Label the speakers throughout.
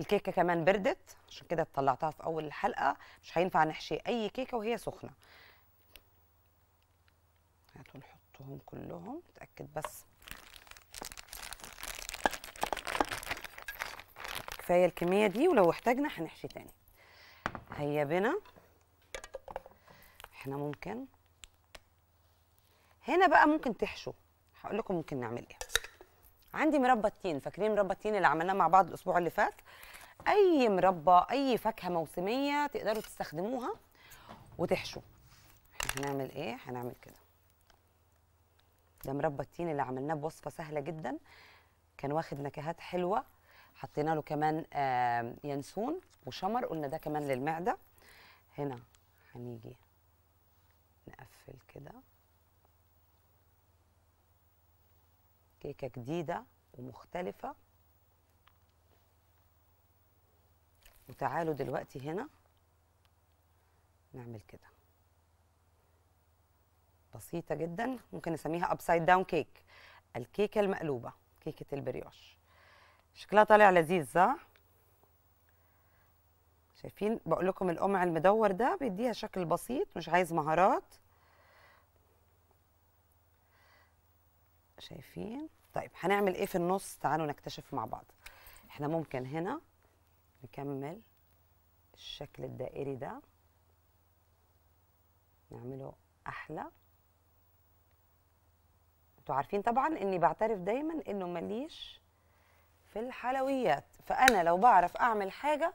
Speaker 1: الكيكه كمان بردت عشان كده طلعتها في اول الحلقه مش هينفع نحشي اي كيكه وهي سخنه هاتوا نحطهم كلهم اتاكد بس كفايه الكميه دي ولو احتاجنا هنحشي تاني هيا بنا احنا ممكن هنا بقى ممكن تحشوا هقول لكم ممكن نعمل ايه عندي مربى التين فاكرين مربى التين اللي عملناه مع بعض الاسبوع اللي فات اي مربى اي فاكهه موسميه تقدروا تستخدموها وتحشوا احنا هنعمل ايه هنعمل كده ده مربى التين اللي عملناه بوصفه سهله جدا كان واخد نكهات حلوه حطينا له كمان آه ينسون وشمر قلنا ده كمان للمعده هنا هنيجي نقفل كده كيكه جديده ومختلفه وتعالوا دلوقتي هنا نعمل كده بسيطه جدا ممكن نسميها ابسايد داون كيك الكيكه المقلوبه كيكه البرياش شكلها طالع لذيذ صح شايفين بقول لكم القمع المدور ده بيديها شكل بسيط مش عايز مهارات شايفين طيب هنعمل ايه في النص تعالوا نكتشف مع بعض احنا ممكن هنا نكمل الشكل الدائري ده نعمله احلى انتوا عارفين طبعا اني بعترف دايما انه ماليش في الحلويات فانا لو بعرف اعمل حاجه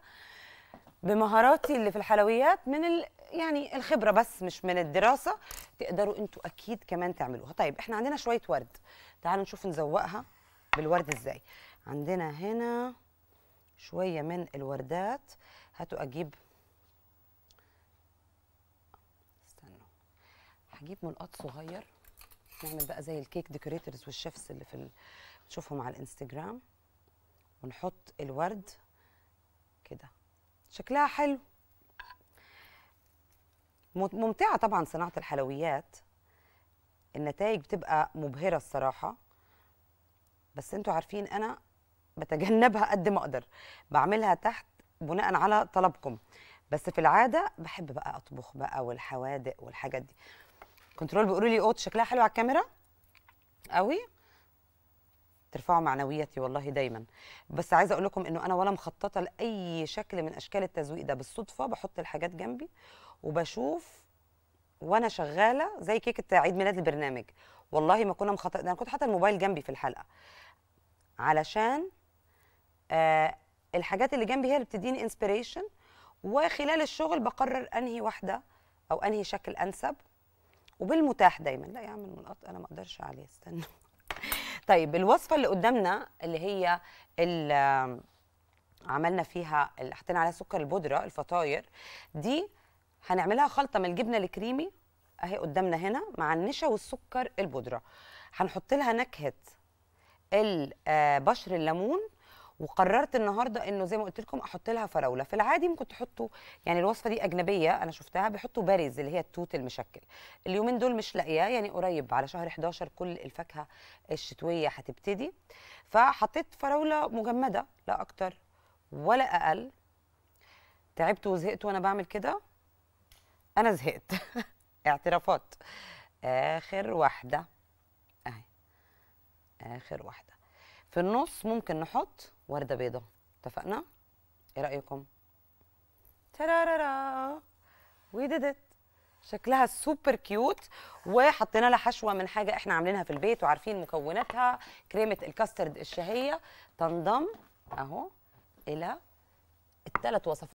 Speaker 1: بمهاراتي اللي في الحلويات من يعني الخبره بس مش من الدراسه تقدروا انتوا اكيد كمان تعملوها طيب احنا عندنا شويه ورد تعالوا نشوف نزوقها بالورد ازاي عندنا هنا شويه من الوردات هاتوا اجيب استنوا هجيب ملقط صغير نعمل بقى زي الكيك ديكوريترز والشيفس اللي في تشوفهم على الانستجرام ونحط الورد كده شكلها حلو ممتعه طبعا صناعه الحلويات النتائج بتبقى مبهره الصراحه بس انتوا عارفين انا بتجنبها قد ما اقدر بعملها تحت بناء على طلبكم بس في العاده بحب بقى اطبخ بقى والحوادق والحاجات دي كنترول بيقولوا لي اوت شكلها حلو على الكاميرا قوي ترفعوا معنوياتي والله دايما بس عايزه اقول لكم انه انا ولا مخططه لاي شكل من اشكال التزويق ده بالصدفه بحط الحاجات جنبي وبشوف وانا شغاله زي كيكه عيد ميلاد البرنامج والله ما كنا مخطط انا كنت حاطه الموبايل جنبي في الحلقه علشان آه الحاجات اللي جنبي هي اللي بتديني انسبيريشن وخلال الشغل بقرر انهي واحده او انهي شكل انسب وبالمتاح دايما لا يا عم الملقط انا ما اقدرش عليه استنى طيب الوصفه اللي قدامنا اللي هي اللي عملنا فيها اللي حطينا عليها سكر البودره الفطاير دي هنعملها خلطه من الجبنه الكريمي اهي قدامنا هنا مع النشا والسكر البودره هنحط لها نكهه آه، بشر الليمون وقررت النهارده انه زي ما قلت لكم احط لها فراوله في العادي ممكن تحطوا يعني الوصفه دي اجنبيه انا شفتها بيحطوا باريز اللي هي التوت المشكل اليومين دول مش لاقياه يعني قريب على شهر 11 كل الفاكهه الشتويه هتبتدي فحطيت فراوله مجمده لا اكتر ولا اقل تعبت وزهقت وانا بعمل كده انا زهقت اعترافات اخر واحده اهي اخر واحده في النص ممكن نحط ورده بيضه اتفقنا ايه رايكم ترارارا وي ديدت شكلها سوبر كيوت وحطينا لها حشوه من حاجه احنا عاملينها في البيت وعارفين مكوناتها كريمه الكاسترد الشهيه تنضم اهو الى الثلاث وصفات